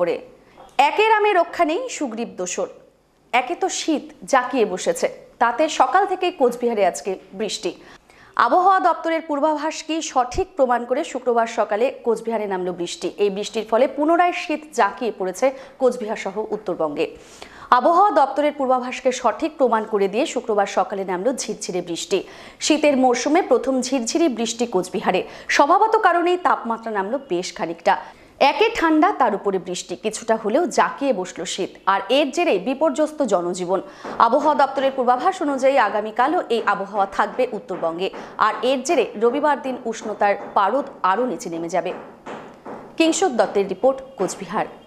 করে একের আমি রক্ষা নেই সুগ্রীব দোসর একে তো শীত জাকিয়ে বসেছে তাতে সকাল থেকে কোচবিহারে আজকে বৃষ্টি আবহাওয়া দপ্তরের পূর্বাভাসকে সঠিক প্রমাণ করে শুক্রবার সকালে কোচবিহারে নামলো বৃষ্টি এই বৃষ্টির ফলে পুনরায় শীত জাঁকিয়ে পড়েছে কোচবিহার সহ উত্তরবঙ্গে আবহাওয়া দপ্তরের পূর্বাভাসকে সঠিক প্রমাণ করে দিয়ে শুক্রবার সকালে নামলো ঝিরঝিরে বৃষ্টি শীতের মরশুমে প্রথম ঝিরঝিরি বৃষ্টি কোচবিহারে স্বভাবত কারণেই তাপমাত্রা নামলো বেশ খানিকটা একে ঠান্ডা তার উপরে বৃষ্টি কিছুটা হলেও জাঁকিয়ে বসল শীত আর এর জেরে বিপর্যস্ত জনজীবন আবহাওয়া দপ্তরের পূর্বাভাস অনুযায়ী আগামীকালও এই আবহাওয়া থাকবে উত্তরবঙ্গে আর এর জেরে রবিবার দিন উষ্ণতার পারদ আরও নিচে নেমে যাবে কিংশোক দত্তের রিপোর্ট কোচবিহার